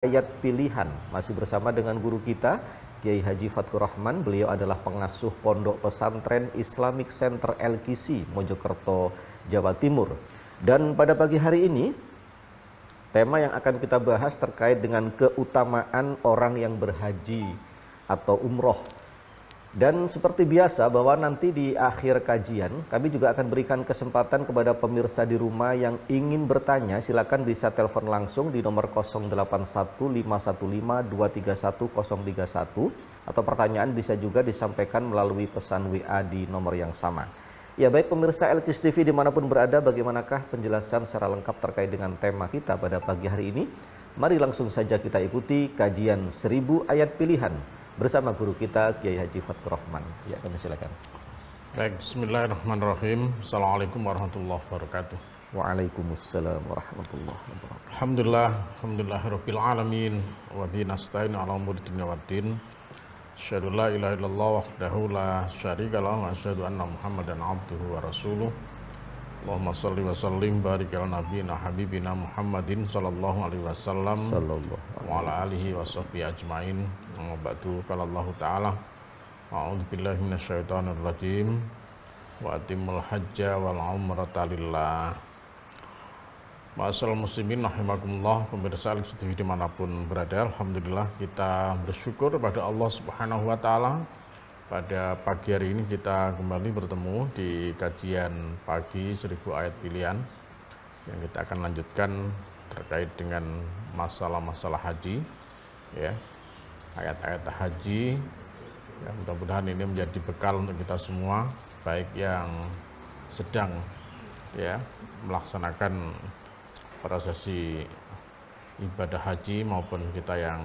ayat pilihan masih bersama dengan guru kita Kiai Haji Fatkur Rahman beliau adalah pengasuh pondok pesantren Islamic Center LKC Mojokerto Jawa Timur dan pada pagi hari ini tema yang akan kita bahas terkait dengan keutamaan orang yang berhaji atau umroh dan seperti biasa bahwa nanti di akhir kajian kami juga akan berikan kesempatan kepada pemirsa di rumah yang ingin bertanya silakan bisa telepon langsung di nomor 081515231031 atau pertanyaan bisa juga disampaikan melalui pesan WA di nomor yang sama. Ya baik pemirsa LKIS TV dimanapun berada bagaimanakah penjelasan secara lengkap terkait dengan tema kita pada pagi hari ini? Mari langsung saja kita ikuti kajian 1000 ayat pilihan bersama guru kita Kiai Haji Fatkur Rahman. Ya, kami silakan. Baik, bismillahirrahmanirrahim. Assalamualaikum warahmatullahi wabarakatuh. Waalaikumsalam warahmatullahi wabarakatuh. Alhamdulillah, alhamdulillah rabbil alamin wa bi nasta'in ala umuri dunya waddin. Asyhadu la ilaha illallah wahdahu la syarika lah wa asyhadu anna Muhammadan abduhu wa rasuluh. Allahumma salli wa sallim barik ala nabiyyina habibina Muhammadin sallallahu alaihi wasallam sallallahu wa ala alihi wa sahbihi ajmain amma ba'du qala Allah taala a'udzu billahi minasyaitonir rajim wa atimul hajja wal umrata lillah muslimin rahimakumullah pemirsa Alex TV dimanapun berada Alhamdulillah kita bersyukur pada Allah subhanahu wa ta'ala pada pagi hari ini kita kembali bertemu di kajian pagi 1000 ayat pilihan yang kita akan lanjutkan terkait dengan masalah-masalah haji ya ayat-ayat haji. Ya, mudah-mudahan ini menjadi bekal untuk kita semua, baik yang sedang ya melaksanakan prosesi ibadah haji maupun kita yang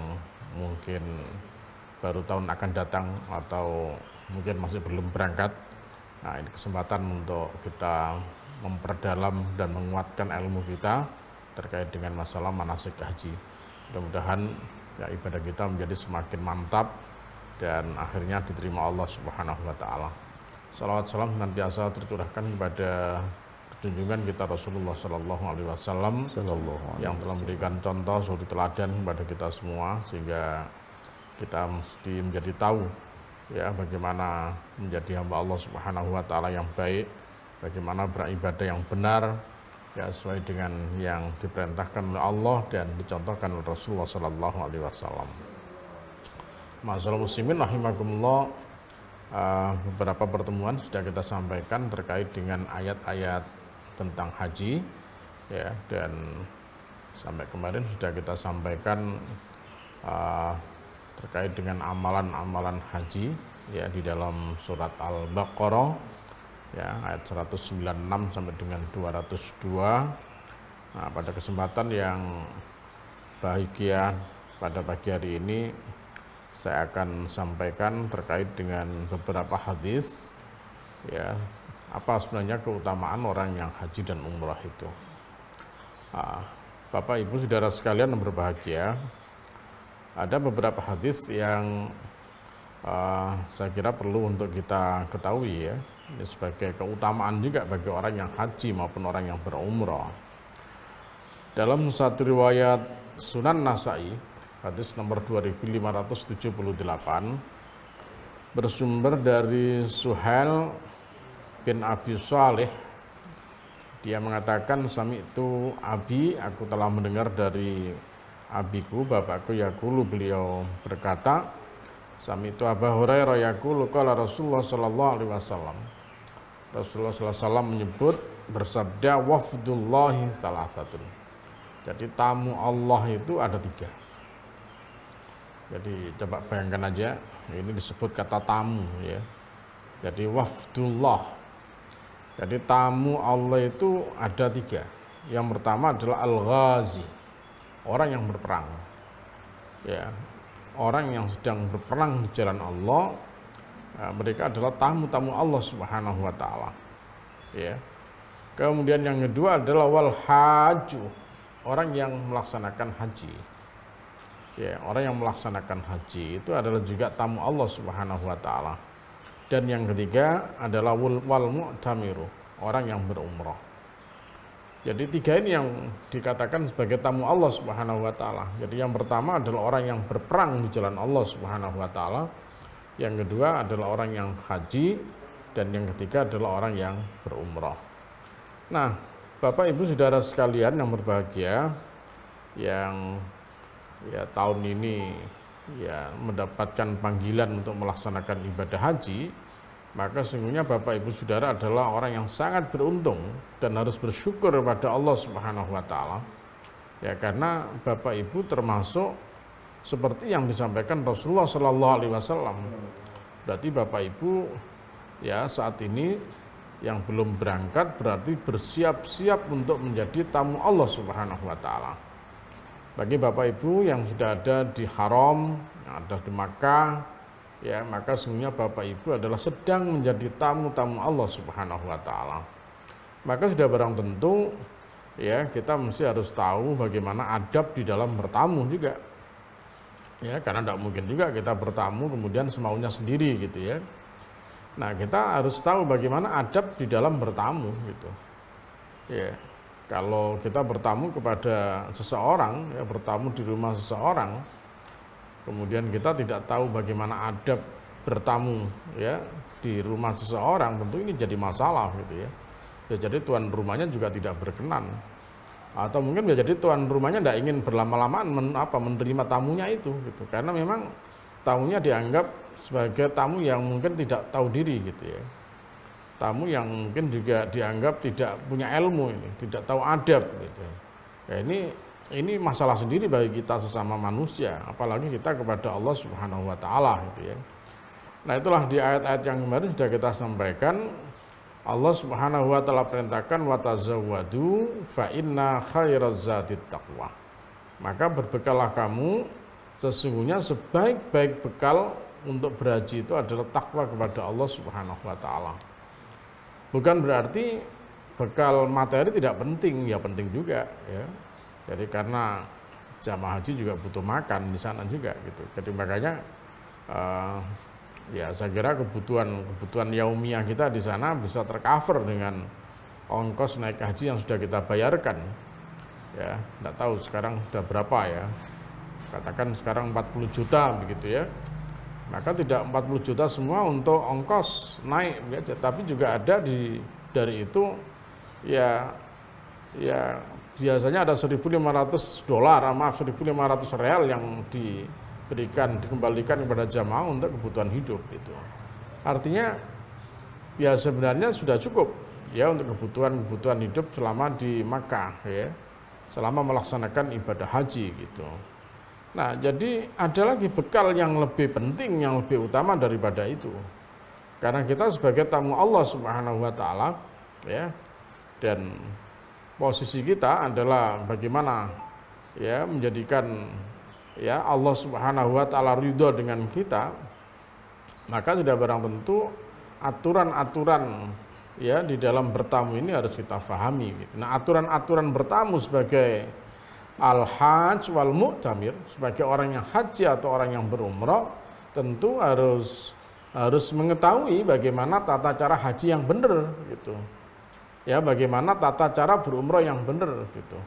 mungkin baru tahun akan datang atau mungkin masih belum berangkat. Nah, ini kesempatan untuk kita memperdalam dan menguatkan ilmu kita terkait dengan masalah manasik haji. Mudah-mudahan ya ibadah kita menjadi semakin mantap dan akhirnya diterima Allah Subhanahu wa taala. Salawat salam biasa tercurahkan kepada kejunjungan kita Rasulullah Sallallahu Alaihi Wasallam yang telah memberikan contoh suri teladan kepada kita semua sehingga kita mesti menjadi tahu ya bagaimana menjadi hamba Allah Subhanahu Wa Taala yang baik, bagaimana beribadah yang benar, ya sesuai dengan yang diperintahkan oleh Allah dan dicontohkan oleh Rasulullah Sallallahu Alaihi Wasallam. Masalah muslimin rahimakumullah uh, beberapa pertemuan sudah kita sampaikan terkait dengan ayat-ayat tentang haji ya dan sampai kemarin sudah kita sampaikan uh, terkait dengan amalan-amalan haji ya di dalam surat Al-Baqarah ya ayat 196 sampai dengan 202. Nah, pada kesempatan yang bahagia pada pagi hari ini saya akan sampaikan terkait dengan beberapa hadis ya apa sebenarnya keutamaan orang yang haji dan umrah itu. Nah, Bapak Ibu Saudara sekalian yang berbahagia, ada beberapa hadis yang uh, saya kira perlu untuk kita ketahui ya ini ya, sebagai keutamaan juga bagi orang yang haji maupun orang yang berumrah. Dalam satu riwayat Sunan Nasai, hadis nomor 2578, bersumber dari Suhail bin Abi Saleh. Dia mengatakan, Sami itu Abi, aku telah mendengar dari abiku, bapakku Yakulu, beliau berkata, Sami itu Abah Hurairah Yakulu, kalau Rasulullah Shallallahu Alaihi Wasallam Rasulullah SAW menyebut bersabda wafdullahi salah satu. Jadi tamu Allah itu ada tiga. Jadi coba bayangkan aja ini disebut kata tamu ya. Jadi wafdullah. Jadi tamu Allah itu ada tiga. Yang pertama adalah al-ghazi, orang yang berperang. Ya, orang yang sedang berperang di jalan Allah Nah, mereka adalah tamu-tamu Allah Subhanahu wa taala. Ya. Kemudian yang kedua adalah wal haju, orang yang melaksanakan haji. Ya, orang yang melaksanakan haji itu adalah juga tamu Allah Subhanahu wa taala. Dan yang ketiga adalah wal, wal mu'tamiru, orang yang berumrah. Jadi tiga ini yang dikatakan sebagai tamu Allah Subhanahu wa taala. Jadi yang pertama adalah orang yang berperang di jalan Allah Subhanahu wa taala yang kedua adalah orang yang haji, dan yang ketiga adalah orang yang berumroh. Nah, Bapak Ibu Saudara sekalian yang berbahagia, yang ya tahun ini ya mendapatkan panggilan untuk melaksanakan ibadah haji, maka sesungguhnya Bapak Ibu Saudara adalah orang yang sangat beruntung dan harus bersyukur kepada Allah Subhanahu wa taala. Ya karena Bapak Ibu termasuk seperti yang disampaikan Rasulullah Shallallahu Alaihi Wasallam. Berarti Bapak Ibu ya saat ini yang belum berangkat berarti bersiap-siap untuk menjadi tamu Allah Subhanahu Wa Taala. Bagi Bapak Ibu yang sudah ada di Haram, yang ada di Makkah, ya maka sebenarnya Bapak Ibu adalah sedang menjadi tamu-tamu Allah Subhanahu Wa Taala. Maka sudah barang tentu ya kita mesti harus tahu bagaimana adab di dalam bertamu juga ya karena tidak mungkin juga kita bertamu kemudian semaunya sendiri gitu ya. Nah kita harus tahu bagaimana adab di dalam bertamu gitu. Ya kalau kita bertamu kepada seseorang ya bertamu di rumah seseorang, kemudian kita tidak tahu bagaimana adab bertamu ya di rumah seseorang tentu ini jadi masalah gitu ya. Ya jadi tuan rumahnya juga tidak berkenan atau mungkin bisa jadi tuan rumahnya tidak ingin berlama-lamaan men, menerima tamunya itu gitu karena memang tamunya dianggap sebagai tamu yang mungkin tidak tahu diri gitu ya tamu yang mungkin juga dianggap tidak punya ilmu ini tidak tahu adab gitu ya nah, ini ini masalah sendiri bagi kita sesama manusia apalagi kita kepada Allah Subhanahu Wa Taala gitu ya nah itulah di ayat-ayat yang kemarin sudah kita sampaikan Allah Subhanahu wa taala perintahkan watazawwadu fa inna khairaz taqwa. Maka berbekallah kamu sesungguhnya sebaik-baik bekal untuk berhaji itu adalah takwa kepada Allah Subhanahu wa taala. Bukan berarti bekal materi tidak penting, ya penting juga ya. Jadi karena jamaah haji juga butuh makan di sana juga gitu. Jadi makanya uh, ya saya kira kebutuhan kebutuhan yaumiah kita di sana bisa tercover dengan ongkos naik haji yang sudah kita bayarkan ya tidak tahu sekarang sudah berapa ya katakan sekarang 40 juta begitu ya maka tidak 40 juta semua untuk ongkos naik ya, tapi juga ada di dari itu ya ya biasanya ada 1.500 dolar maaf 1.500 real yang di diberikan dikembalikan kepada jamaah untuk kebutuhan hidup itu. Artinya ya sebenarnya sudah cukup ya untuk kebutuhan-kebutuhan hidup selama di Makkah ya. Selama melaksanakan ibadah haji gitu. Nah, jadi ada lagi bekal yang lebih penting, yang lebih utama daripada itu. Karena kita sebagai tamu Allah Subhanahu wa taala ya dan posisi kita adalah bagaimana ya menjadikan ya Allah Subhanahu wa taala ridho dengan kita, maka sudah barang tentu aturan-aturan ya di dalam bertamu ini harus kita fahami gitu. Nah, aturan-aturan bertamu sebagai al-hajj wal mu'tamir sebagai orang yang haji atau orang yang berumrah tentu harus harus mengetahui bagaimana tata cara haji yang benar gitu. Ya, bagaimana tata cara berumrah yang benar gitu.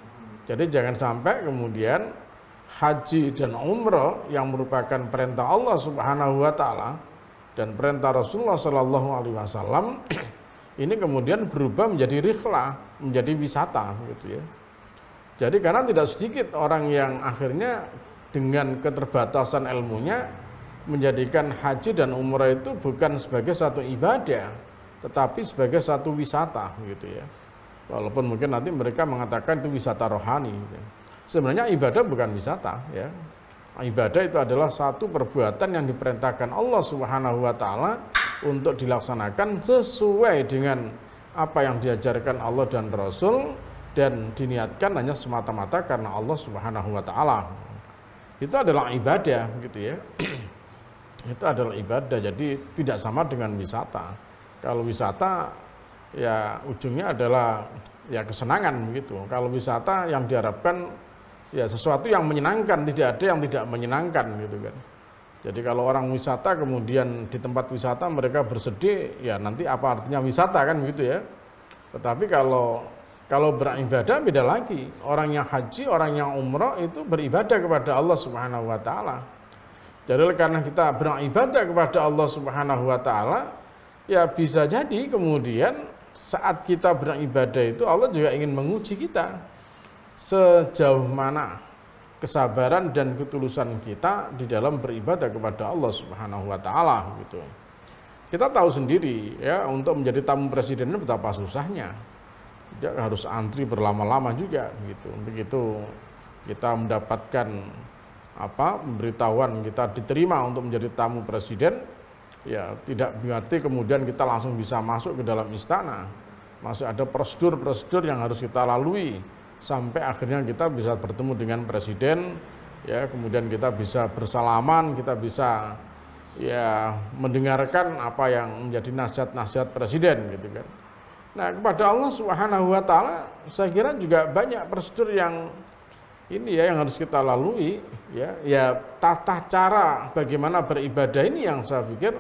Jadi jangan sampai kemudian haji dan umrah yang merupakan perintah Allah Subhanahu wa taala dan perintah Rasulullah Shallallahu alaihi wasallam ini kemudian berubah menjadi rikhlah, menjadi wisata gitu ya. Jadi karena tidak sedikit orang yang akhirnya dengan keterbatasan ilmunya menjadikan haji dan umrah itu bukan sebagai satu ibadah tetapi sebagai satu wisata gitu ya. Walaupun mungkin nanti mereka mengatakan itu wisata rohani gitu. Ya sebenarnya ibadah bukan wisata ya. Ibadah itu adalah satu perbuatan yang diperintahkan Allah Subhanahu wa taala untuk dilaksanakan sesuai dengan apa yang diajarkan Allah dan Rasul dan diniatkan hanya semata-mata karena Allah Subhanahu wa taala. Itu adalah ibadah gitu ya. itu adalah ibadah jadi tidak sama dengan wisata. Kalau wisata ya ujungnya adalah ya kesenangan begitu. Kalau wisata yang diharapkan ya sesuatu yang menyenangkan, tidak ada yang tidak menyenangkan gitu kan. Jadi kalau orang wisata kemudian di tempat wisata mereka bersedih, ya nanti apa artinya wisata kan begitu ya. Tetapi kalau kalau beribadah beda lagi. Orang yang haji, orang yang umroh itu beribadah kepada Allah Subhanahu wa taala. Jadi karena kita beribadah kepada Allah Subhanahu wa taala, ya bisa jadi kemudian saat kita beribadah itu Allah juga ingin menguji kita sejauh mana kesabaran dan ketulusan kita di dalam beribadah kepada Allah Subhanahu wa taala gitu. Kita tahu sendiri ya untuk menjadi tamu presiden itu betapa susahnya. Tidak harus antri berlama-lama juga gitu. Begitu kita mendapatkan apa pemberitahuan kita diterima untuk menjadi tamu presiden ya tidak berarti kemudian kita langsung bisa masuk ke dalam istana. Masih ada prosedur-prosedur yang harus kita lalui sampai akhirnya kita bisa bertemu dengan presiden ya kemudian kita bisa bersalaman kita bisa ya mendengarkan apa yang menjadi nasihat-nasihat presiden gitu kan nah kepada Allah Subhanahu Wa Taala saya kira juga banyak prosedur yang ini ya yang harus kita lalui ya ya tata cara bagaimana beribadah ini yang saya pikir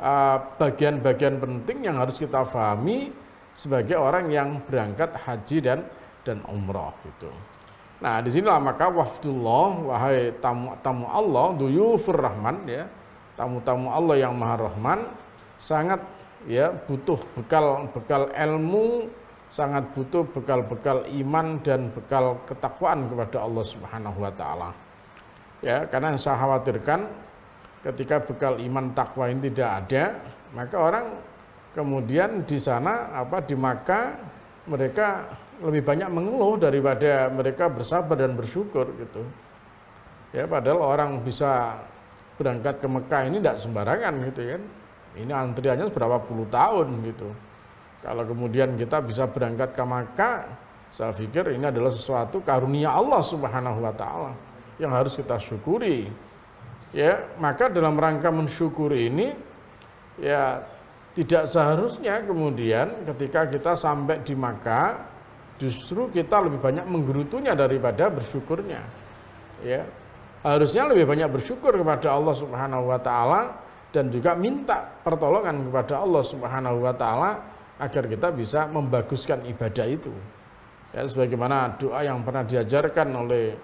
ah, bagian-bagian uh, penting yang harus kita pahami sebagai orang yang berangkat haji dan dan umrah gitu. Nah, di sinilah maka wafdullah wahai tamu-tamu Allah, duyufur rahman ya, tamu-tamu Allah yang maha rahman sangat ya butuh bekal bekal ilmu, sangat butuh bekal-bekal iman dan bekal ketakwaan kepada Allah Subhanahu wa taala. Ya, karena yang saya khawatirkan ketika bekal iman takwa ini tidak ada, maka orang kemudian di sana apa di Makkah mereka lebih banyak mengeluh daripada mereka bersabar dan bersyukur gitu. Ya padahal orang bisa berangkat ke Mekah ini tidak sembarangan gitu kan. Ini antriannya berapa puluh tahun gitu. Kalau kemudian kita bisa berangkat ke Mekah, saya pikir ini adalah sesuatu karunia Allah Subhanahu wa taala yang harus kita syukuri. Ya, maka dalam rangka mensyukuri ini ya tidak seharusnya kemudian ketika kita sampai di Mekah justru kita lebih banyak menggerutunya daripada bersyukurnya. Ya. Harusnya lebih banyak bersyukur kepada Allah Subhanahu wa taala dan juga minta pertolongan kepada Allah Subhanahu wa taala agar kita bisa membaguskan ibadah itu. Ya, sebagaimana doa yang pernah diajarkan oleh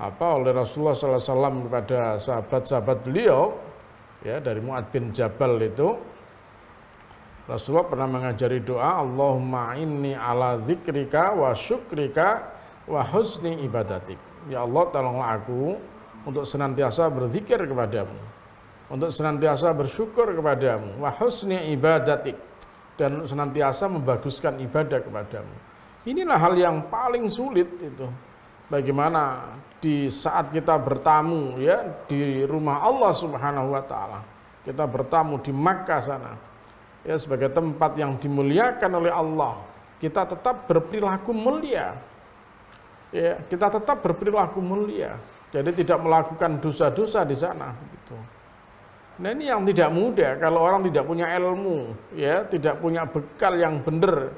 apa oleh Rasulullah Sallallahu Alaihi Wasallam kepada sahabat-sahabat beliau ya dari Muad bin Jabal itu Rasulullah pernah mengajari doa Allahumma inni ala zikrika wa syukrika wa husni ibadatik Ya Allah tolonglah aku untuk senantiasa berzikir kepadamu untuk senantiasa bersyukur kepadamu wa husni ibadatik dan senantiasa membaguskan ibadah kepadamu inilah hal yang paling sulit itu bagaimana di saat kita bertamu ya di rumah Allah Subhanahu wa taala. Kita bertamu di Makkah sana ya sebagai tempat yang dimuliakan oleh Allah, kita tetap berperilaku mulia. Ya, kita tetap berperilaku mulia. Jadi tidak melakukan dosa-dosa di sana begitu. Nah ini yang tidak mudah kalau orang tidak punya ilmu, ya tidak punya bekal yang benar,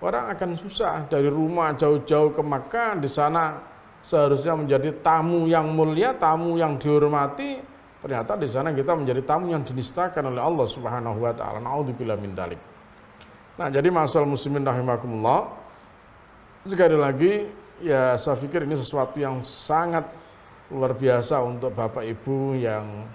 orang akan susah dari rumah jauh-jauh ke Mekah di sana seharusnya menjadi tamu yang mulia, tamu yang dihormati, ternyata di sana kita menjadi tamu yang dinistakan oleh Allah Subhanahu wa taala. Nauzubillahi min dalik. Nah, jadi masalah muslimin rahimakumullah sekali lagi ya saya pikir ini sesuatu yang sangat luar biasa untuk Bapak Ibu yang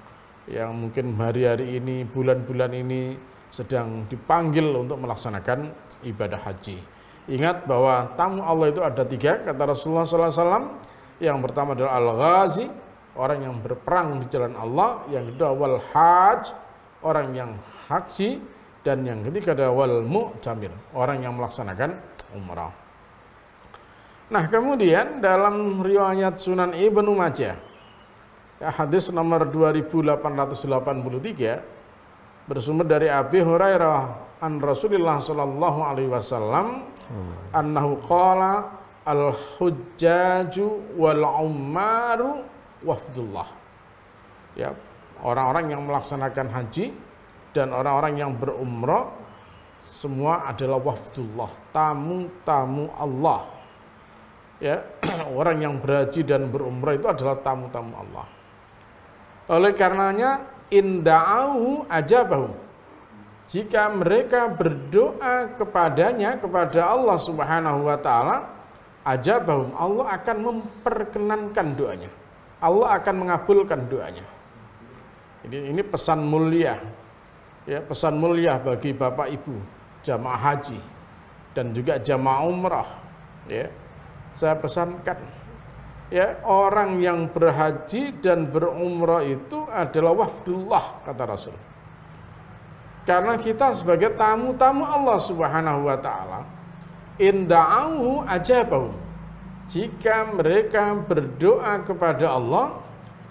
yang mungkin hari-hari ini, bulan-bulan ini sedang dipanggil untuk melaksanakan ibadah haji. Ingat bahwa tamu Allah itu ada tiga, kata Rasulullah SAW. Yang pertama adalah Al-Ghazi, orang yang berperang di jalan Allah, yang kedua wal haj, orang yang haji, dan yang ketiga adalah wal mu'tamir, orang yang melaksanakan umrah. Nah, kemudian dalam riwayat Sunan Ibnu Majah, ya, hadis nomor 2883 bersumber dari Abi Hurairah an Rasulullah sallallahu alaihi wasallam annahu qala al hujjaju wal ummaru wafdullah. Ya, orang-orang yang melaksanakan haji dan orang-orang yang berumrah semua adalah wafdullah, tamu-tamu Allah. Ya, orang yang berhaji dan berumrah itu adalah tamu-tamu Allah. Oleh karenanya inda'ahu ajabahu. Jika mereka berdoa kepadanya kepada Allah Subhanahu wa taala, ajabahum Allah akan memperkenankan doanya. Allah akan mengabulkan doanya. Ini, ini pesan mulia, ya pesan mulia bagi bapak ibu jamaah haji dan juga jamaah umrah. Ya, saya pesankan, ya orang yang berhaji dan berumrah itu adalah wafdullah kata Rasul. Karena kita sebagai tamu-tamu Allah Subhanahu wa taala, inda'ahu ajabahum jika mereka berdoa kepada Allah,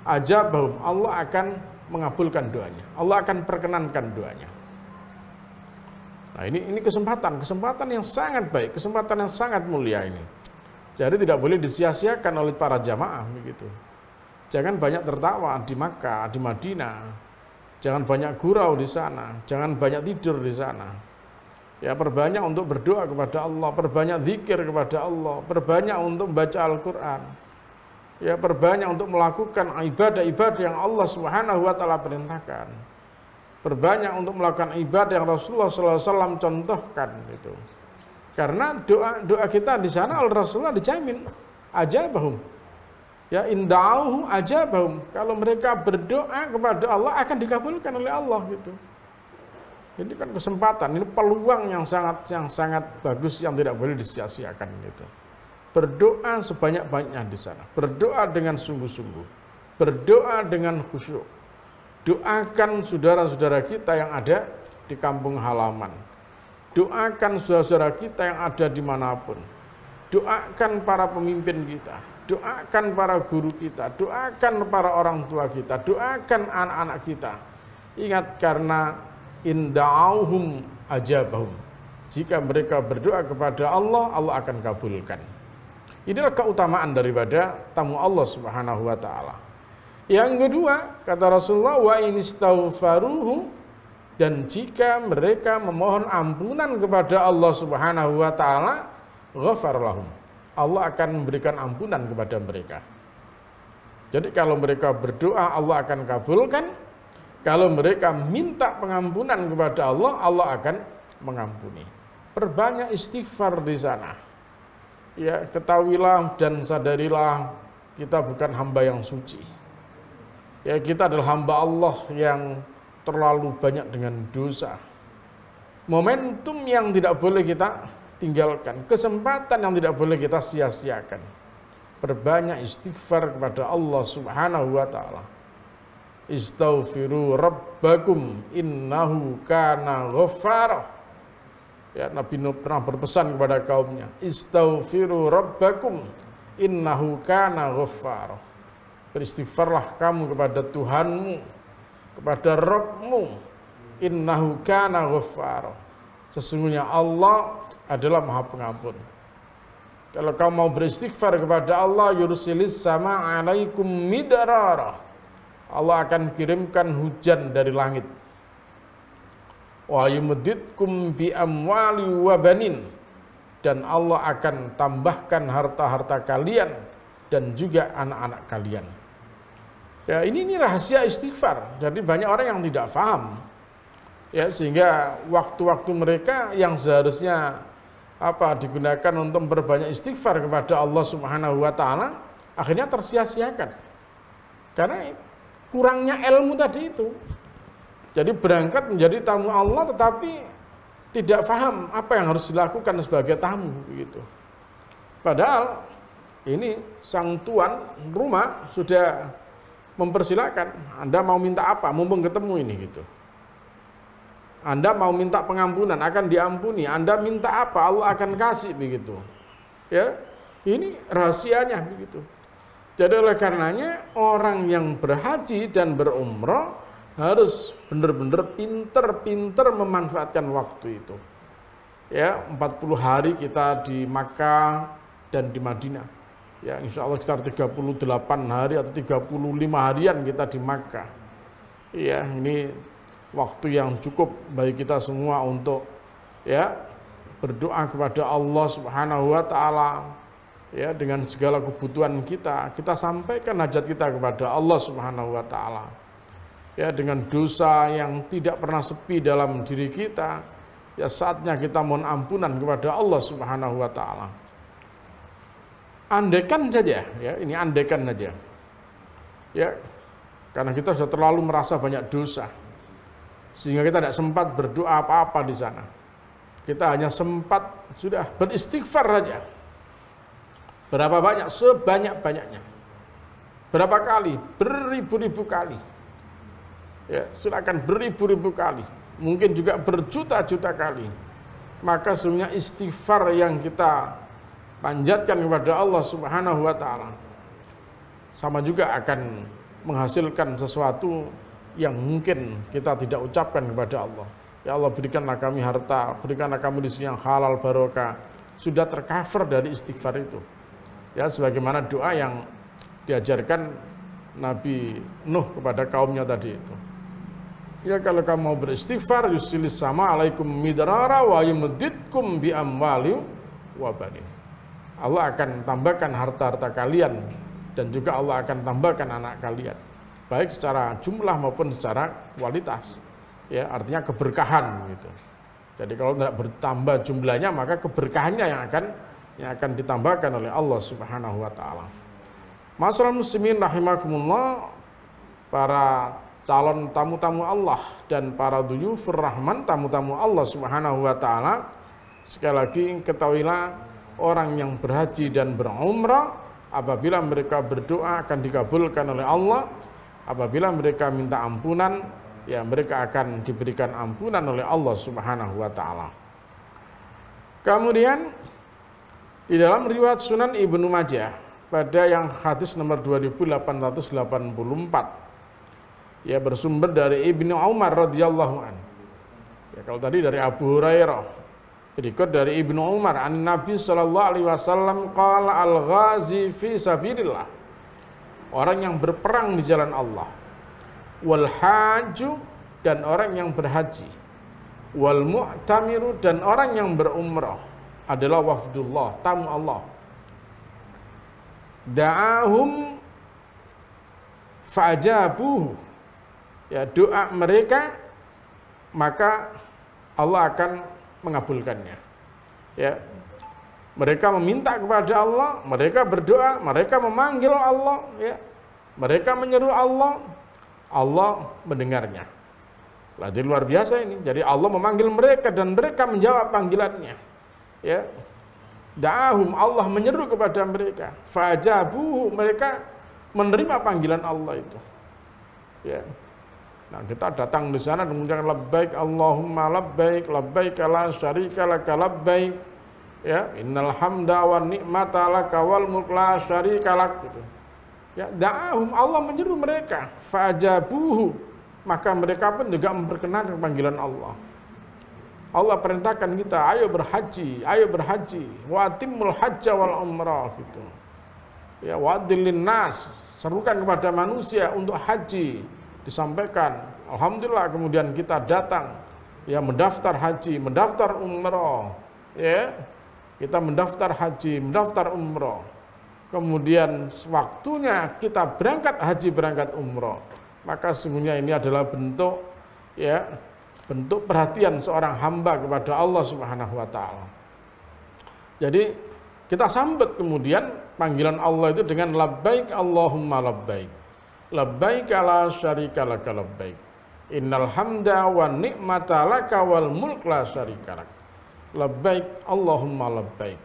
ajabahum Allah akan mengabulkan doanya. Allah akan perkenankan doanya. Nah, ini ini kesempatan, kesempatan yang sangat baik, kesempatan yang sangat mulia ini. Jadi tidak boleh disia-siakan oleh para jamaah begitu. Jangan banyak tertawa di Makkah, di Madinah. Jangan banyak gurau di sana, jangan banyak tidur di sana. Ya, perbanyak untuk berdoa kepada Allah, perbanyak zikir kepada Allah, perbanyak untuk membaca Al-Qur'an. Ya, perbanyak untuk melakukan ibadah-ibadah yang Allah Subhanahu wa taala perintahkan. Perbanyak untuk melakukan ibadah yang Rasulullah SAW contohkan itu. Karena doa doa kita di sana Al Rasulullah dijamin bahum. Ya aja bahum. Kalau mereka berdoa kepada Allah akan dikabulkan oleh Allah gitu. Ini kan kesempatan, ini peluang yang sangat yang sangat bagus yang tidak boleh disia-siakan itu. Berdoa sebanyak-banyaknya di sana. Berdoa dengan sungguh-sungguh. Berdoa dengan khusyuk. Doakan saudara-saudara kita yang ada di kampung halaman. Doakan saudara-saudara kita yang ada dimanapun. Doakan para pemimpin kita. Doakan para guru kita. Doakan para orang tua kita. Doakan anak-anak kita. Ingat karena inda'auhum ajabahum. Jika mereka berdoa kepada Allah, Allah akan kabulkan. Inilah keutamaan daripada tamu Allah Subhanahu wa taala. Yang kedua, kata Rasulullah, wa inistaufaruhu dan jika mereka memohon ampunan kepada Allah Subhanahu wa taala, ghafarlahum. Allah akan memberikan ampunan kepada mereka. Jadi kalau mereka berdoa, Allah akan kabulkan kalau mereka minta pengampunan kepada Allah, Allah akan mengampuni. Perbanyak istighfar di sana. Ya, ketahuilah dan sadarilah kita bukan hamba yang suci. Ya, kita adalah hamba Allah yang terlalu banyak dengan dosa. Momentum yang tidak boleh kita tinggalkan, kesempatan yang tidak boleh kita sia-siakan. Perbanyak istighfar kepada Allah Subhanahu wa taala Istaghfiru rabbakum innahu kana ghafar. Ya, Nabi Nuh pernah berpesan kepada kaumnya, Istaghfiru rabbakum innahu kana ghafar. Beristighfarlah kamu kepada Tuhanmu, kepada Rabbmu, innahu kana ghafar. Sesungguhnya Allah adalah Maha Pengampun. Kalau kamu mau beristighfar kepada Allah, yursilis sama alaikum midrarah. Allah akan kirimkan hujan dari langit. Wa yumdidkum bi amwali wa banin dan Allah akan tambahkan harta-harta kalian dan juga anak-anak kalian. Ya, ini ini rahasia istighfar. Jadi banyak orang yang tidak paham. Ya, sehingga waktu-waktu mereka yang seharusnya apa digunakan untuk berbanyak istighfar kepada Allah Subhanahu wa taala akhirnya tersia-siakan. Karena kurangnya ilmu tadi itu. Jadi berangkat menjadi tamu Allah tetapi tidak faham apa yang harus dilakukan sebagai tamu begitu. Padahal ini sang tuan rumah sudah mempersilahkan Anda mau minta apa, mumpung ketemu ini gitu. Anda mau minta pengampunan akan diampuni, Anda minta apa Allah akan kasih begitu. Ya, ini rahasianya begitu. Jadi oleh karenanya orang yang berhaji dan berumroh harus benar-benar pinter-pinter memanfaatkan waktu itu. Ya, 40 hari kita di Makkah dan di Madinah. Ya, insya Allah sekitar 38 hari atau 35 harian kita di Makkah. Ya, ini waktu yang cukup bagi kita semua untuk ya berdoa kepada Allah Subhanahu wa taala, ya dengan segala kebutuhan kita kita sampaikan hajat kita kepada Allah Subhanahu wa taala ya dengan dosa yang tidak pernah sepi dalam diri kita ya saatnya kita mohon ampunan kepada Allah Subhanahu wa taala andekan saja ya ini andekan saja ya karena kita sudah terlalu merasa banyak dosa sehingga kita tidak sempat berdoa apa-apa di sana kita hanya sempat sudah beristighfar saja Berapa banyak? Sebanyak-banyaknya. Berapa kali? Beribu-ribu kali. Ya, silakan beribu-ribu kali. Mungkin juga berjuta-juta kali. Maka semuanya istighfar yang kita panjatkan kepada Allah Subhanahu wa taala sama juga akan menghasilkan sesuatu yang mungkin kita tidak ucapkan kepada Allah. Ya Allah berikanlah kami harta, berikanlah kami di sini yang halal barokah. Sudah tercover dari istighfar itu. Ya, sebagaimana doa yang diajarkan Nabi Nuh kepada kaumnya tadi itu. Ya kalau kamu mau beristighfar yusilis sama alaikum midrara wa yumdidkum bi amwali wa bani. Allah akan tambahkan harta-harta kalian dan juga Allah akan tambahkan anak kalian baik secara jumlah maupun secara kualitas. Ya, artinya keberkahan gitu. Jadi kalau tidak bertambah jumlahnya maka keberkahannya yang akan yang akan ditambahkan oleh Allah Subhanahu wa taala. Masyarakat muslimin rahimakumullah para calon tamu-tamu Allah dan para duyufur rahman tamu-tamu Allah Subhanahu wa taala sekali lagi ketahuilah orang yang berhaji dan berumrah apabila mereka berdoa akan dikabulkan oleh Allah apabila mereka minta ampunan ya mereka akan diberikan ampunan oleh Allah Subhanahu wa taala. Kemudian di dalam riwayat Sunan Ibnu Majah pada yang hadis nomor 2884 ya bersumber dari Ibnu Umar radhiyallahu an. Ya, kalau tadi dari Abu Hurairah. Berikut dari Ibnu Umar, an Nabi sallallahu alaihi wasallam qala al-ghazi fi sabilillah. Orang yang berperang di jalan Allah. Wal haju dan orang yang berhaji. Wal mu'tamiru dan orang yang berumrah adalah wafdullah, tamu Allah. Da'ahum fajabuh Ya, doa mereka maka Allah akan mengabulkannya. Ya. Mereka meminta kepada Allah, mereka berdoa, mereka memanggil Allah, ya. Mereka menyeru Allah, Allah mendengarnya. Jadi luar biasa ini. Jadi Allah memanggil mereka dan mereka menjawab panggilannya ya Da'ahum Allah menyeru kepada mereka. Fajabuhu mereka menerima panggilan Allah itu. Ya. Nah, kita datang di sana kemudian labbaik Allahumma labbaik labbaik la syarika laka labbaik ya innal hamda wa ni'mata laka wal mulk la syarika lak gitu. Ya, da'ahum Allah menyeru mereka, fajabuhu maka mereka pun juga memperkenalkan panggilan Allah. Allah perintahkan kita, ayo berhaji, ayo berhaji. Wa timul hajja wal umrah gitu. Ya, wadilin nas, serukan kepada manusia untuk haji disampaikan. Alhamdulillah kemudian kita datang ya mendaftar haji, mendaftar umrah, ya. Kita mendaftar haji, mendaftar umrah. Kemudian waktunya kita berangkat haji, berangkat umrah. Maka sesungguhnya ini adalah bentuk ya bentuk perhatian seorang hamba kepada Allah Subhanahu wa taala. Jadi kita sambut kemudian panggilan Allah itu dengan labbaik Allahumma labbaik. Labbaik la syarika laka labbaik. Innal hamda wa ni'mata laka wal mulk la syarika lak. Labbaik Allahumma labbaik.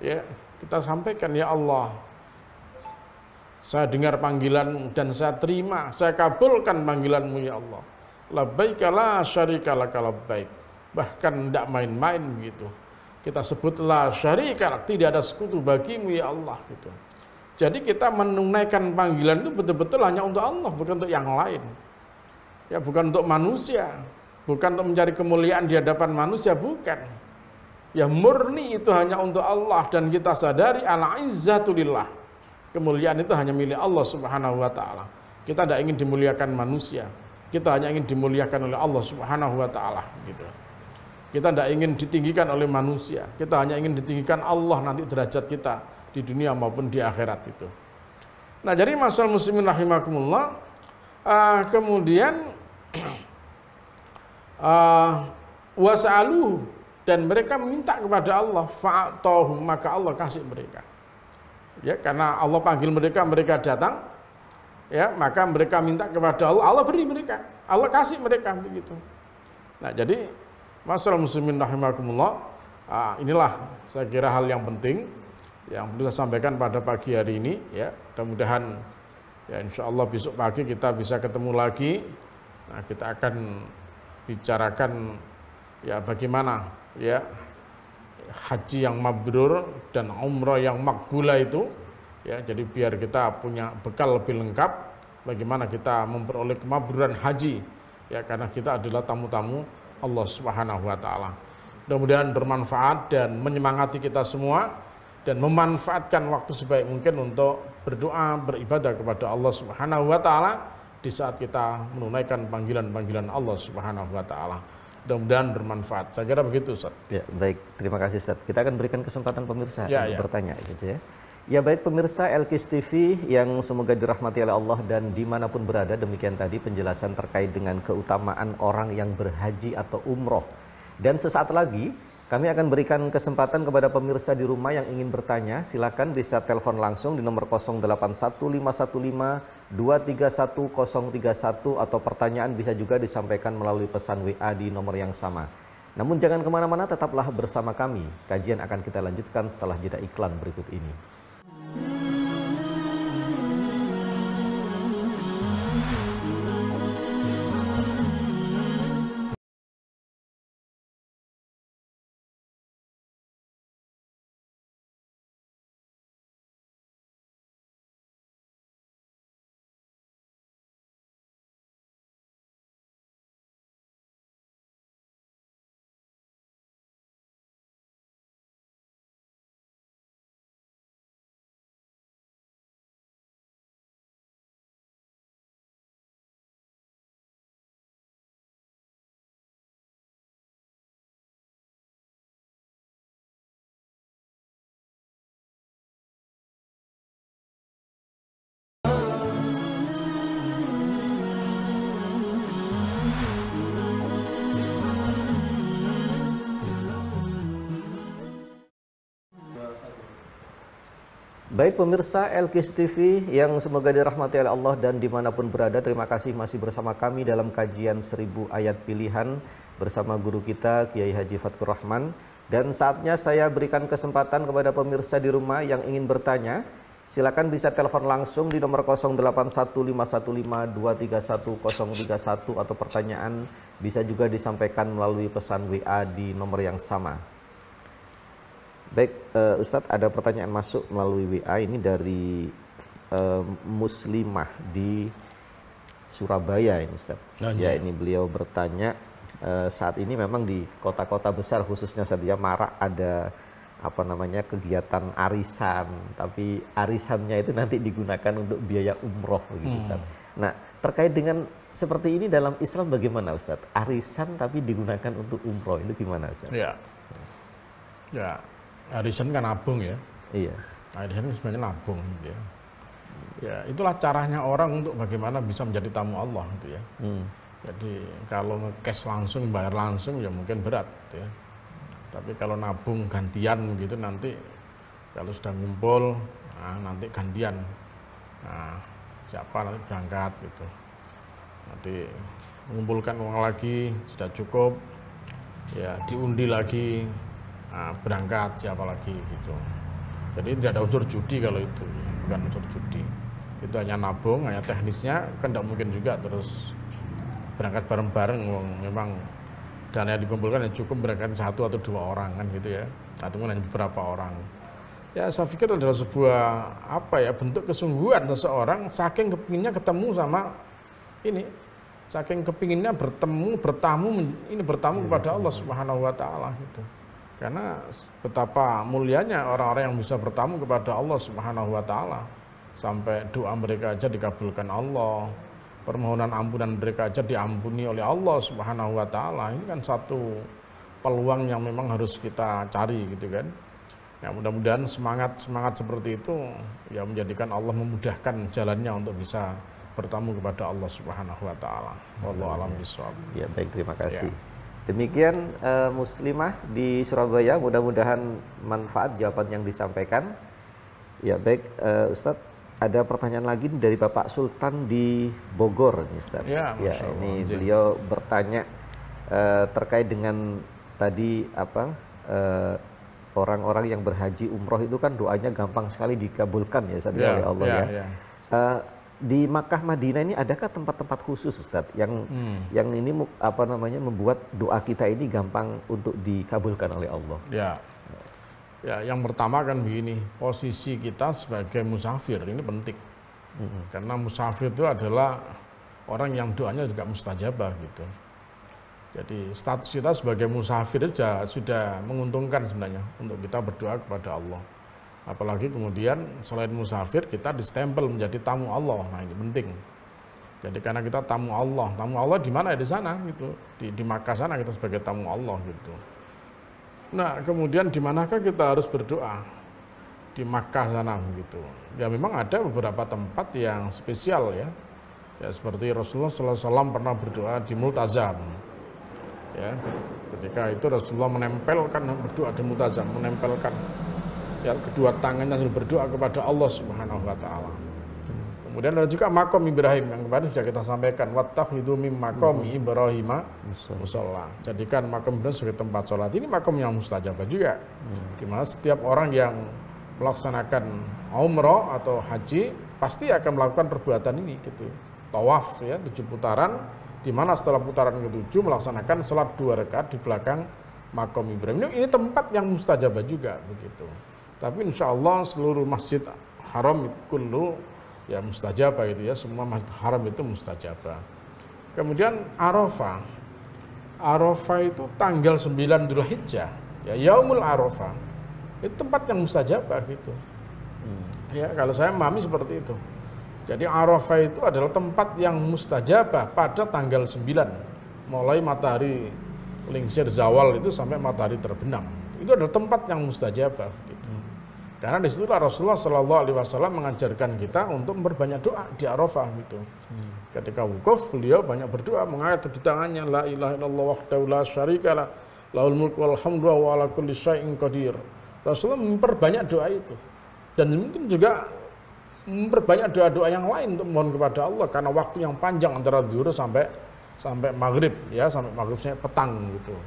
Ya, kita sampaikan ya Allah. Saya dengar panggilan dan saya terima, saya kabulkan panggilanmu ya Allah labbaik la syarika laka labbaik. Bahkan tidak main-main begitu. Kita sebutlah la syarika tidak ada sekutu bagimu ya Allah gitu. Jadi kita menunaikan panggilan itu betul-betul hanya untuk Allah, bukan untuk yang lain. Ya, bukan untuk manusia, bukan untuk mencari kemuliaan di hadapan manusia, bukan. Ya murni itu hanya untuk Allah dan kita sadari ala izzatulillah. Kemuliaan itu hanya milik Allah Subhanahu wa taala. Kita tidak ingin dimuliakan manusia. Kita hanya ingin dimuliakan oleh Allah Subhanahu wa taala gitu. Kita tidak ingin ditinggikan oleh manusia. Kita hanya ingin ditinggikan Allah nanti derajat kita di dunia maupun di akhirat itu. Nah, jadi masalah muslimin rahimakumullah uh, kemudian uh, dan mereka minta kepada Allah maka Allah kasih mereka. Ya, karena Allah panggil mereka, mereka datang ya maka mereka minta kepada Allah, Allah beri mereka, Allah kasih mereka begitu. Nah jadi masalah muslimin rahimakumullah, ah, inilah saya kira hal yang penting yang perlu saya sampaikan pada pagi hari ini ya. Mudah-mudahan ya insya Allah besok pagi kita bisa ketemu lagi. Nah, kita akan bicarakan ya bagaimana ya haji yang mabrur dan umroh yang makbulah itu ya jadi biar kita punya bekal lebih lengkap bagaimana kita memperoleh kemaburan haji ya karena kita adalah tamu-tamu Allah Subhanahu wa taala. Mudah-mudahan bermanfaat dan menyemangati kita semua dan memanfaatkan waktu sebaik mungkin untuk berdoa, beribadah kepada Allah Subhanahu wa taala di saat kita menunaikan panggilan-panggilan Allah Subhanahu wa taala. Mudah-mudahan bermanfaat. Saya kira begitu, Ustaz. Ya, baik. Terima kasih, Ustaz. Kita akan berikan kesempatan pemirsa ya, untuk ya. bertanya gitu ya. Ya baik pemirsa Elkis TV yang semoga dirahmati oleh Allah dan dimanapun berada demikian tadi penjelasan terkait dengan keutamaan orang yang berhaji atau umroh. Dan sesaat lagi kami akan berikan kesempatan kepada pemirsa di rumah yang ingin bertanya. Silakan bisa telepon langsung di nomor 081515231031 atau pertanyaan bisa juga disampaikan melalui pesan WA di nomor yang sama. Namun jangan kemana-mana tetaplah bersama kami. Kajian akan kita lanjutkan setelah jeda iklan berikut ini. Baik pemirsa Elkis TV yang semoga dirahmati oleh Allah dan dimanapun berada Terima kasih masih bersama kami dalam kajian seribu ayat pilihan Bersama guru kita Kiai Haji Fatkur Rahman Dan saatnya saya berikan kesempatan kepada pemirsa di rumah yang ingin bertanya Silakan bisa telepon langsung di nomor 081515231031 atau pertanyaan bisa juga disampaikan melalui pesan WA di nomor yang sama. Baik, uh, Ustadz ada pertanyaan masuk melalui WA ini dari uh, Muslimah di Surabaya ini Ustadz. Nah, iya. ya, ini beliau bertanya uh, saat ini memang di kota-kota besar khususnya saja marak ada apa namanya kegiatan arisan, tapi arisannya itu nanti digunakan untuk biaya umroh begitu hmm. Ustadz. Nah, terkait dengan seperti ini dalam Islam bagaimana Ustadz? Arisan tapi digunakan untuk umroh itu gimana Ustadz? Iya. Ya. Ya, Harrison kan nabung ya. Iya. Harrison kan sebenarnya nabung gitu ya. Ya, itulah caranya orang untuk bagaimana bisa menjadi tamu Allah gitu ya. Hmm. Jadi kalau cash langsung bayar langsung ya mungkin berat gitu ya. Tapi kalau nabung gantian gitu nanti kalau sudah ngumpul nah, nanti gantian. Nah, siapa nanti berangkat gitu. Nanti mengumpulkan uang lagi sudah cukup ya diundi lagi Ah, berangkat siapa lagi gitu. Jadi tidak ada unsur judi kalau itu, bukan unsur judi. Itu hanya nabung, hanya teknisnya kan tidak mungkin juga terus berangkat bareng-bareng. Memang dana yang dikumpulkan yang cukup berangkat satu atau dua orang kan gitu ya, atau kan hanya beberapa orang. Ya saya pikir adalah sebuah apa ya bentuk kesungguhan seseorang saking kepinginnya ketemu sama ini saking kepinginnya bertemu bertamu ini bertamu iya, kepada iya. Allah Subhanahu wa taala gitu. Karena betapa mulianya orang-orang yang bisa bertamu kepada Allah Subhanahu wa taala. Sampai doa mereka aja dikabulkan Allah. Permohonan ampunan mereka aja diampuni oleh Allah Subhanahu wa taala. Ini kan satu peluang yang memang harus kita cari gitu kan. Ya mudah-mudahan semangat-semangat seperti itu ya menjadikan Allah memudahkan jalannya untuk bisa bertamu kepada Allah Subhanahu wa taala. Wallahu alam Ya baik terima ya. kasih. Ya. Demikian uh, muslimah di Surabaya, mudah-mudahan manfaat jawaban yang disampaikan. Ya baik uh, Ustadz, ada pertanyaan lagi dari Bapak Sultan di Bogor, nih, Ustadz. Ya, ya ini beliau bertanya uh, terkait dengan tadi apa orang orang-orang yang berhaji umroh itu kan doanya gampang sekali dikabulkan ya, Ustadz, ya, ya, ya Allah ya. ya. ya. Uh, di Makkah Madinah ini adakah tempat-tempat khusus Ustaz yang hmm. yang ini apa namanya membuat doa kita ini gampang untuk dikabulkan oleh Allah? Ya. Ya, yang pertama kan begini, posisi kita sebagai musafir ini penting. Hmm. Karena musafir itu adalah orang yang doanya juga mustajabah gitu. Jadi status kita sebagai musafir sudah, sudah menguntungkan sebenarnya untuk kita berdoa kepada Allah. Apalagi kemudian selain musafir kita distempel menjadi tamu Allah. Nah ini penting. Jadi karena kita tamu Allah, tamu Allah di mana ya di sana gitu. Di, di Makkah sana kita sebagai tamu Allah gitu. Nah kemudian di manakah kita harus berdoa? Di Makkah sana gitu. Ya memang ada beberapa tempat yang spesial ya. Ya seperti Rasulullah SAW pernah berdoa di Multazam. Ya, ketika itu Rasulullah menempelkan berdoa di Multazam, menempelkan ya kedua tangannya sudah berdoa kepada Allah Subhanahu wa taala. Kemudian ada juga makom Ibrahim yang kemarin sudah kita sampaikan. Wattakhidhu mim makom hmm. Ibrahim musalla. Jadikan makom Ibrahim sebagai tempat sholat. Ini makom yang mustajab juga. Gimana hmm. setiap orang yang melaksanakan umroh atau haji pasti akan melakukan perbuatan ini gitu. Tawaf ya tujuh putaran di mana setelah putaran ke ketujuh melaksanakan sholat dua rekat di belakang makom Ibrahim. Ini, ini tempat yang mustajab juga begitu. Tapi insya Allah seluruh masjid haram kullu ya mustajabah gitu ya semua masjid haram itu mustajabah. Kemudian Arafah. Arafah itu tanggal 9 hijjah Ya Yaumul Arafah. Itu tempat yang mustajabah gitu. Hmm. Ya kalau saya mami seperti itu. Jadi Arafah itu adalah tempat yang mustajabah pada tanggal 9 mulai matahari lingsir zawal itu sampai matahari terbenam. Itu adalah tempat yang mustajabah karena disitulah Rasulullah Shallallahu Alaihi Wasallam mengajarkan kita untuk memperbanyak doa di Arafah gitu. Hmm. Ketika wukuf beliau banyak berdoa mengangkat kedua tangannya La ilaha illallah wahdahu la syarikalah laul mulku hamdu wa ala kulli syai'in qadir. Rasulullah memperbanyak doa itu. Dan mungkin juga memperbanyak doa-doa yang lain untuk mohon kepada Allah karena waktu yang panjang antara zuhur sampai sampai maghrib ya sampai maghribnya petang gitu.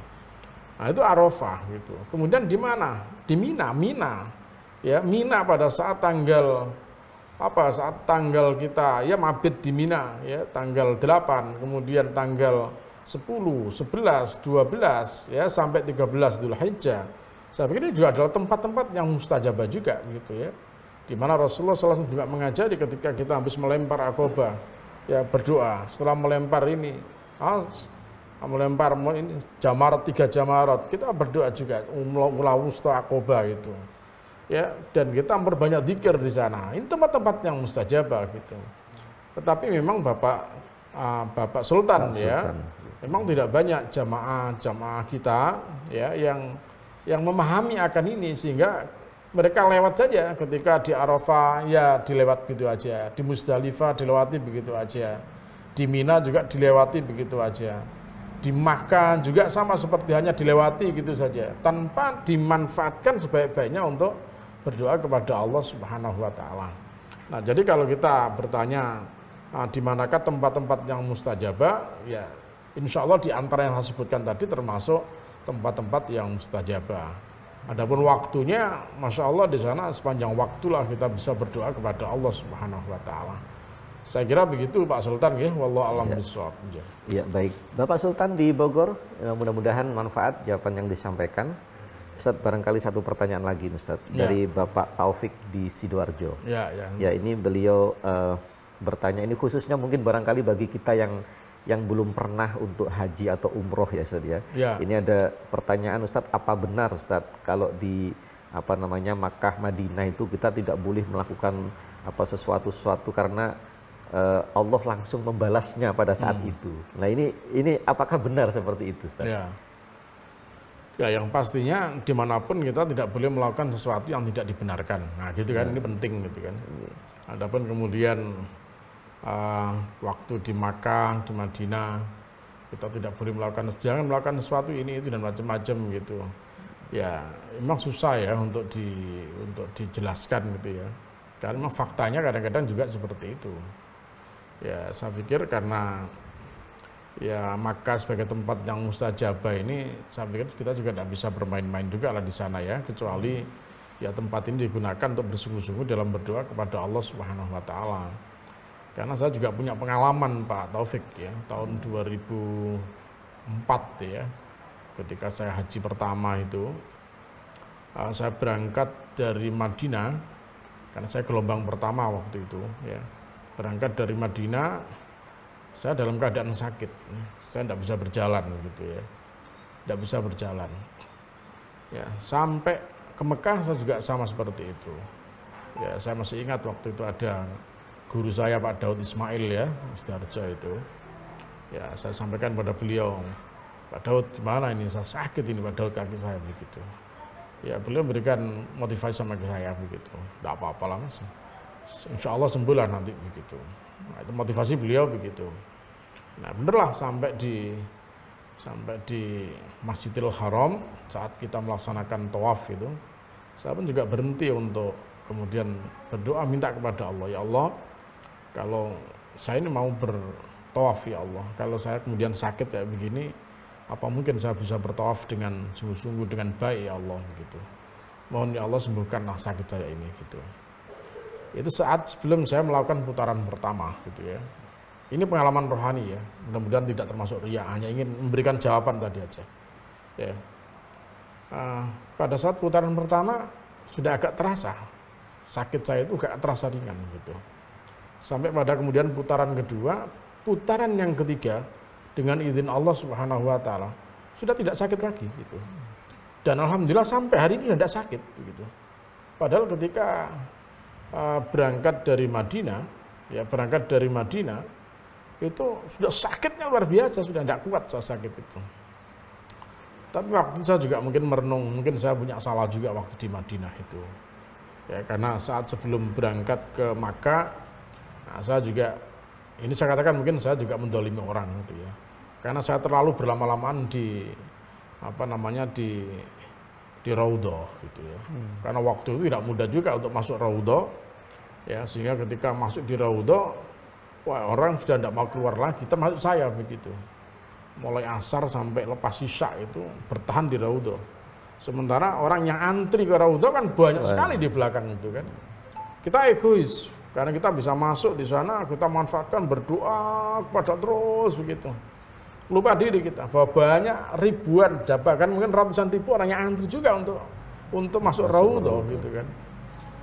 Nah itu Arafah gitu. Kemudian di mana? Di Mina, Mina ya Mina pada saat tanggal apa saat tanggal kita ya mabit di Mina ya tanggal 8 kemudian tanggal 10, 11, 12 ya sampai 13 Dzulhijjah. Saya pikir ini juga adalah tempat-tempat yang mustajabah juga gitu ya. Di mana Rasulullah SAW juga mengajari ketika kita habis melempar akobah ya berdoa setelah melempar ini ah, melempar ini jamarat tiga jamarat kita berdoa juga umlau wusta akobah itu ya dan kita memperbanyak zikir di sana. Ini tempat-tempat yang mustajab, gitu. Tetapi memang Bapak uh, Bapak Sultan, ya, Sultan ya, memang tidak banyak jamaah-jamaah kita ya yang yang memahami akan ini sehingga mereka lewat saja ketika di Arafah ya dilewat begitu aja, di Musdalifah dilewati begitu aja, di Mina juga dilewati begitu aja, di Makkah juga sama seperti hanya dilewati gitu saja, tanpa dimanfaatkan sebaik-baiknya untuk berdoa kepada Allah Subhanahu wa taala. Nah, jadi kalau kita bertanya nah, di manakah tempat-tempat yang mustajabah, ya insya Allah di antara yang saya sebutkan tadi termasuk tempat-tempat yang mustajabah. Adapun waktunya, masya Allah di sana sepanjang waktulah kita bisa berdoa kepada Allah Subhanahu wa taala. Saya kira begitu Pak Sultan ya, wallah alam ya. ya. ya baik, Bapak Sultan di Bogor, ya, mudah-mudahan manfaat jawaban yang disampaikan. Ustaz, barangkali satu pertanyaan lagi nih Ustadz, ya. dari Bapak Taufik di Sidoarjo. Ya, ya. ya ini beliau uh, bertanya, ini khususnya mungkin barangkali bagi kita yang yang belum pernah untuk haji atau umroh ya Ustaz ya. ya. Ini ada pertanyaan Ustadz, apa benar Ustadz kalau di apa namanya Makkah Madinah itu kita tidak boleh melakukan apa sesuatu-sesuatu karena uh, Allah langsung membalasnya pada saat hmm. itu. Nah ini ini apakah benar seperti itu Ustaz? Ya. Ya yang pastinya dimanapun kita tidak boleh melakukan sesuatu yang tidak dibenarkan. Nah gitu kan, ini hmm. penting gitu kan. Hmm. Adapun kemudian uh, waktu di Makkah, di Madinah, kita tidak boleh melakukan, jangan melakukan sesuatu ini itu dan macam-macam gitu. Ya memang susah ya untuk di untuk dijelaskan gitu ya. Karena memang faktanya kadang-kadang juga seperti itu. Ya saya pikir karena ya maka sebagai tempat yang mustajabah ini saya pikir kita juga tidak bisa bermain-main juga lah di sana ya kecuali ya tempat ini digunakan untuk bersungguh-sungguh dalam berdoa kepada Allah Subhanahu wa taala. Karena saya juga punya pengalaman Pak Taufik ya tahun 2004 ya ketika saya haji pertama itu eh, saya berangkat dari Madinah karena saya gelombang pertama waktu itu ya berangkat dari Madinah saya dalam keadaan sakit, saya tidak bisa berjalan gitu ya, tidak bisa berjalan. Ya, sampai ke Mekah saya juga sama seperti itu. Ya, saya masih ingat waktu itu ada guru saya Pak Daud Ismail ya, Mustarjo itu. Ya, saya sampaikan pada beliau, Pak Daud gimana ini, saya sakit ini Pak Daud kaki saya begitu. Ya, beliau memberikan motivasi sama saya begitu. Tidak apa-apa lah mas, insya Allah sembuh nanti begitu. Nah, itu motivasi beliau begitu. Nah, benerlah sampai di sampai di Masjidil Haram saat kita melaksanakan tawaf itu, saya pun juga berhenti untuk kemudian berdoa minta kepada Allah, ya Allah, kalau saya ini mau bertawaf ya Allah, kalau saya kemudian sakit kayak begini, apa mungkin saya bisa bertawaf dengan sungguh-sungguh dengan baik ya Allah gitu. Mohon ya Allah sembuhkanlah sakit saya ini gitu itu saat sebelum saya melakukan putaran pertama gitu ya ini pengalaman rohani ya mudah-mudahan tidak termasuk ria hanya ingin memberikan jawaban tadi aja ya uh, pada saat putaran pertama sudah agak terasa sakit saya itu agak terasa ringan gitu sampai pada kemudian putaran kedua putaran yang ketiga dengan izin Allah Subhanahu Wa Taala sudah tidak sakit lagi gitu dan alhamdulillah sampai hari ini tidak sakit gitu padahal ketika Eh, berangkat dari Madinah, ya berangkat dari Madinah itu sudah sakitnya luar biasa, sudah tidak kuat saya sakit itu. Tapi waktu saya juga mungkin merenung, mungkin saya punya salah juga waktu di Madinah itu. Ya, karena saat sebelum berangkat ke Makkah, nah saya juga, ini saya katakan mungkin saya juga mendolimi orang gitu ya. Karena saya terlalu berlama-lamaan di, apa namanya, di di Raudhah gitu ya. Hmm. Karena waktu itu tidak mudah juga untuk masuk Raudhah ya sehingga ketika masuk di Raudhah wah orang sudah tidak mau keluar lagi termasuk saya begitu. Mulai asar sampai lepas sisa itu bertahan di Raudhah. Sementara orang yang antri ke Raudhah kan banyak sekali di belakang itu kan. Kita egois karena kita bisa masuk di sana kita manfaatkan berdoa kepada terus begitu lupa diri kita bahwa banyak ribuan bahkan mungkin ratusan ribu orang yang antri juga untuk untuk masuk raudhah gitu kan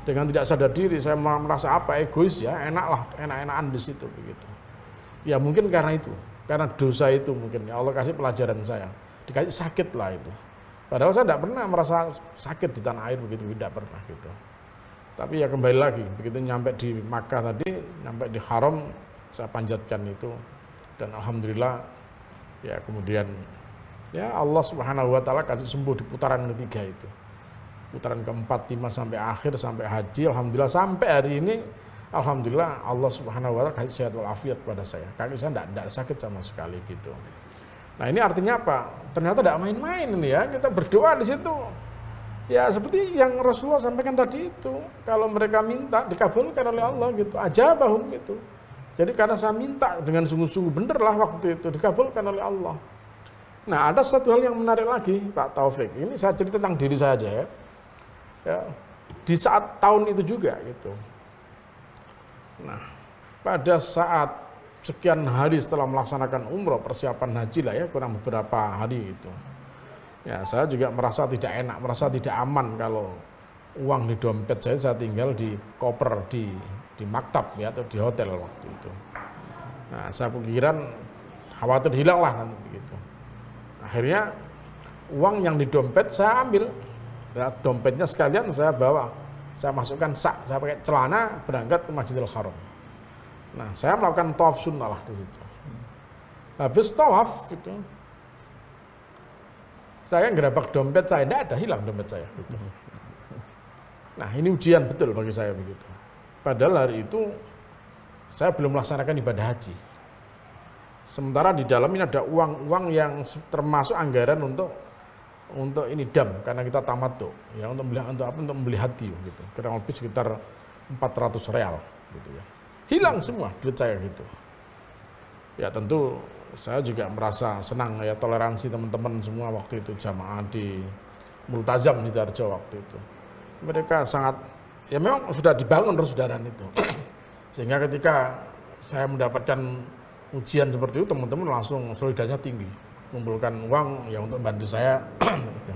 dengan tidak sadar diri saya merasa apa egois ya enaklah enak-enakan di situ begitu ya mungkin karena itu karena dosa itu mungkin ya Allah kasih pelajaran saya dikasih sakit lah itu padahal saya tidak pernah merasa sakit di tanah air begitu tidak pernah gitu tapi ya kembali lagi begitu nyampe di Makkah tadi nyampe di Haram saya panjatkan itu dan alhamdulillah ya kemudian ya Allah Subhanahu wa taala kasih sembuh di putaran ketiga itu putaran keempat lima sampai akhir sampai haji alhamdulillah sampai hari ini alhamdulillah Allah Subhanahu wa taala kasih sehat walafiat pada saya kaki saya tidak tidak sakit sama sekali gitu nah ini artinya apa ternyata tidak main-main ini ya kita berdoa di situ ya seperti yang Rasulullah sampaikan tadi itu kalau mereka minta dikabulkan oleh Allah gitu aja ajabahum itu. Jadi karena saya minta dengan sungguh-sungguh benerlah waktu itu dikabulkan oleh Allah. Nah ada satu hal yang menarik lagi Pak Taufik. Ini saya cerita tentang diri saya aja ya. ya di saat tahun itu juga gitu. Nah pada saat sekian hari setelah melaksanakan umroh persiapan haji lah ya kurang beberapa hari itu. Ya saya juga merasa tidak enak, merasa tidak aman kalau uang di dompet saya saya tinggal di koper di di maktab ya atau di hotel waktu itu. Nah, saya pikiran khawatir hilang lah nanti begitu. Akhirnya uang yang di dompet saya ambil, ya, dompetnya sekalian saya bawa, saya masukkan sak, saya pakai celana berangkat ke Masjidil Haram. Nah, saya melakukan tawaf sunnah lah di situ. Habis tawaf itu, saya gerabak dompet saya, tidak ada hilang dompet saya. Gitu. Nah, ini ujian betul bagi saya begitu. Padahal hari itu saya belum melaksanakan ibadah haji. Sementara di dalam ini ada uang-uang yang termasuk anggaran untuk untuk ini dam karena kita tamat tuh ya untuk beli untuk apa untuk membeli hati gitu kurang lebih sekitar 400 real gitu ya hilang semua duit saya gitu ya tentu saya juga merasa senang ya toleransi teman-teman semua waktu itu jamaah di Multazam Darjo waktu itu mereka sangat ya memang sudah dibangun persaudaraan itu. Sehingga ketika saya mendapatkan ujian seperti itu, teman-teman langsung solidarnya tinggi. Kumpulkan uang ya untuk bantu saya. Gitu.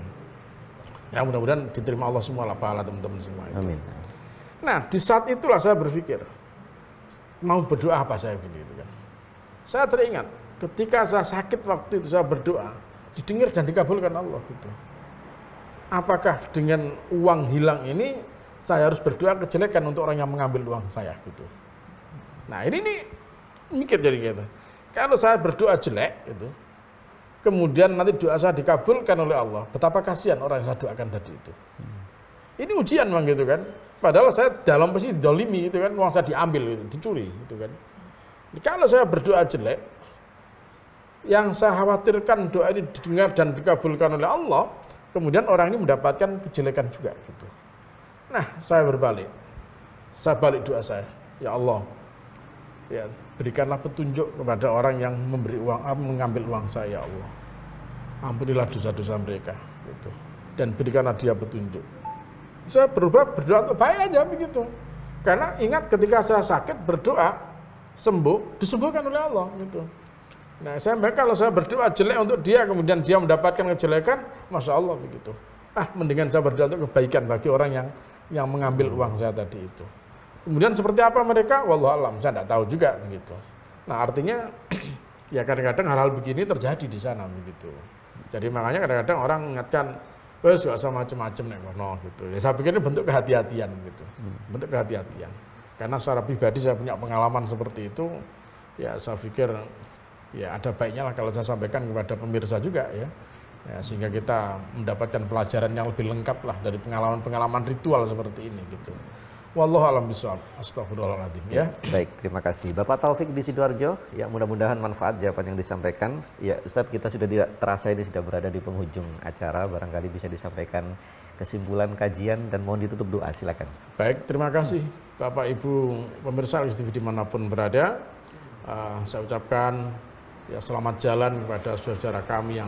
ya mudah-mudahan diterima Allah semua lah pahala teman-teman semua itu. Amin. Nah, di saat itulah saya berpikir, mau berdoa apa saya begini itu kan. Saya teringat, ketika saya sakit waktu itu saya berdoa, didengar dan dikabulkan Allah gitu. Apakah dengan uang hilang ini saya harus berdoa kejelekan untuk orang yang mengambil uang saya gitu. Nah ini nih mikir jadi gitu. Kalau saya berdoa jelek gitu, kemudian nanti doa saya dikabulkan oleh Allah, betapa kasihan orang yang saya doakan tadi itu. Hmm. Ini ujian bang gitu kan. Padahal saya dalam posisi dolimi gitu kan, uang saya diambil gitu, dicuri gitu kan. kalau saya berdoa jelek, yang saya khawatirkan doa ini didengar dan dikabulkan oleh Allah, kemudian orang ini mendapatkan kejelekan juga gitu. Nah, saya berbalik. Saya balik doa saya. Ya Allah, ya berikanlah petunjuk kepada orang yang memberi uang, ah, mengambil uang saya, ya Allah. Ampunilah dosa-dosa mereka. Gitu. Dan berikanlah dia petunjuk. Saya berubah berdoa untuk baik aja begitu. Karena ingat ketika saya sakit berdoa, sembuh, disembuhkan oleh Allah. Gitu. Nah, saya baik kalau saya berdoa jelek untuk dia, kemudian dia mendapatkan kejelekan, masya Allah begitu. Ah, mendingan saya berdoa untuk kebaikan bagi orang yang yang mengambil uang saya tadi itu. Kemudian seperti apa mereka? Wallah alam, saya tidak tahu juga begitu. Nah artinya ya kadang-kadang hal-hal begini terjadi di sana begitu. Jadi makanya kadang-kadang orang mengingatkan, eh gak sama macam-macam nih, no, gitu. Ya saya pikir ini bentuk kehati-hatian gitu. Hmm. Bentuk kehati-hatian. Karena secara pribadi saya punya pengalaman seperti itu, ya saya pikir ya ada baiknya lah kalau saya sampaikan kepada pemirsa juga ya ya, sehingga kita mendapatkan pelajaran yang lebih lengkap lah dari pengalaman-pengalaman ritual seperti ini gitu. Wallahu alam bisawab. Astagfirullahaladzim ya. Baik, terima kasih. Bapak Taufik di Sidoarjo, ya mudah-mudahan manfaat jawaban yang disampaikan. Ya Ustadz, kita sudah tidak terasa ini sudah berada di penghujung acara, barangkali bisa disampaikan kesimpulan kajian dan mohon ditutup doa, silakan. Baik, terima kasih Bapak Ibu pemirsa TV dimanapun berada. Uh, saya ucapkan ya selamat jalan kepada saudara kami yang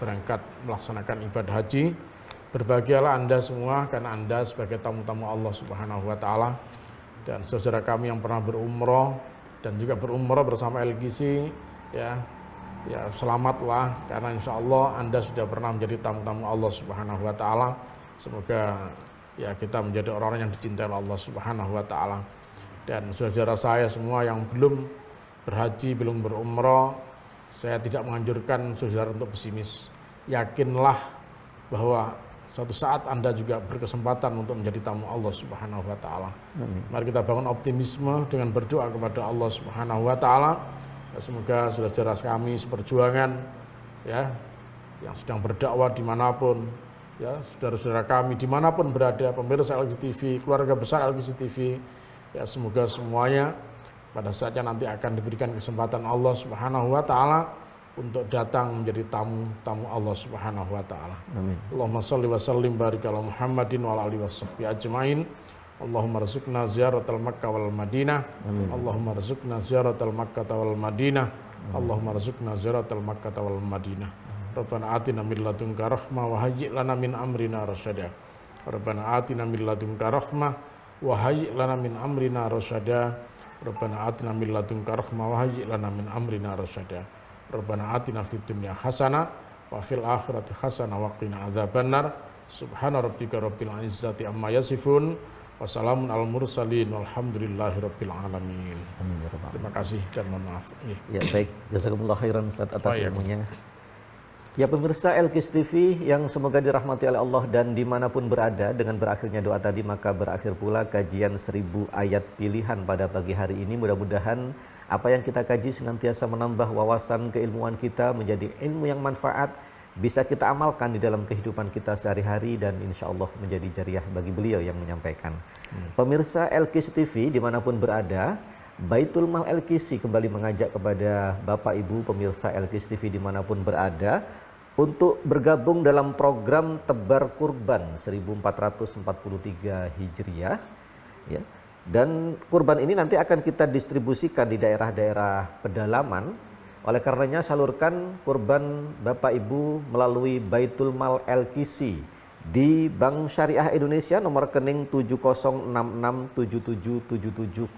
berangkat melaksanakan ibadah haji. Berbahagialah Anda semua karena Anda sebagai tamu-tamu Allah Subhanahu wa taala dan saudara kami yang pernah berumroh dan juga berumroh bersama LGC ya ya selamatlah karena insya Allah Anda sudah pernah menjadi tamu-tamu Allah Subhanahu wa taala. Semoga ya kita menjadi orang-orang yang dicintai oleh Allah Subhanahu wa taala. Dan saudara saya semua yang belum berhaji, belum berumroh, saya tidak menganjurkan saudara untuk pesimis. Yakinlah bahwa suatu saat Anda juga berkesempatan untuk menjadi tamu Allah Subhanahu wa taala. Mari kita bangun optimisme dengan berdoa kepada Allah Subhanahu wa taala. Ya, semoga saudara-saudara kami seperjuangan ya yang sedang berdakwah dimanapun ya saudara-saudara kami dimanapun berada pemirsa LGTV keluarga besar LGTV ya semoga semuanya pada saatnya nanti akan diberikan kesempatan Allah Subhanahu wa taala untuk datang menjadi tamu-tamu Allah Subhanahu wa taala. Amin. Allahumma shalli wa sallim barik ala Muhammadin wa ali washabbi ajmain. Allahumma rizqna ziyaratal Makkah wal Madinah. Amin. Allahumma rizqna ziyaratal Makkah wal Madinah. Amin. Allahumma rizqna ziyaratal Makkah wal Madinah. Rabbana atina min ladunka rahmah wa hayyi lana min amrina rasyada. Rabbana atina min ladunka rahmah wa hayyi lana min amrina rasyada. Rabbana atina min ladunka rahmah wa hayyi lana min amrina rasyada. Rabbana atina fid dunya hasanah wa fil akhirati hasanah wa qina adzabannar. Subhana rabbika rabbil izzati amma yasifun. Wassalamun al mursalin walhamdulillahi rabbil alamin. Amin, ya Terima kasih dan mohon maaf. Ya, baik. Jazakumullah khairan Ustaz atas oh, ilmunya. Ya. Ya pemirsa Elkis TV yang semoga dirahmati oleh Allah dan dimanapun berada dengan berakhirnya doa tadi maka berakhir pula kajian seribu ayat pilihan pada pagi hari ini mudah-mudahan apa yang kita kaji senantiasa menambah wawasan keilmuan kita menjadi ilmu yang manfaat bisa kita amalkan di dalam kehidupan kita sehari-hari dan insya Allah menjadi jariah bagi beliau yang menyampaikan. Hmm. Pemirsa Elkis TV dimanapun berada, Baitul Mal LKC kembali mengajak kepada Bapak Ibu pemirsa Elkis TV dimanapun berada untuk bergabung dalam program Tebar Kurban 1443 Hijriah ya. Dan kurban ini nanti akan kita distribusikan di daerah-daerah pedalaman. Oleh karenanya salurkan kurban Bapak Ibu melalui Baitul Mal LKC di Bank Syariah Indonesia nomor rekening 7066777701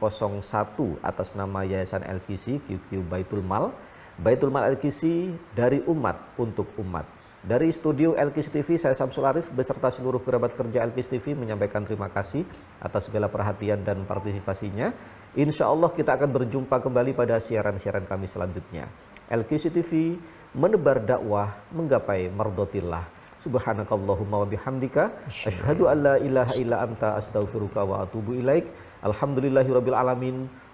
atas nama Yayasan LKC QQ Baitul Mal Baitul Mal LKC dari umat untuk umat. Dari studio LKC TV, saya Samsul Arif beserta seluruh kerabat kerja LKC TV menyampaikan terima kasih atas segala perhatian dan partisipasinya. Insya Allah kita akan berjumpa kembali pada siaran-siaran kami selanjutnya. LKC TV menebar dakwah menggapai mardotillah. Subhanakallahumma wa bihamdika asyhadu an la ilaha illa anta astaghfiruka wa atubu ilaik. Alhamdulillahirabbil alamin.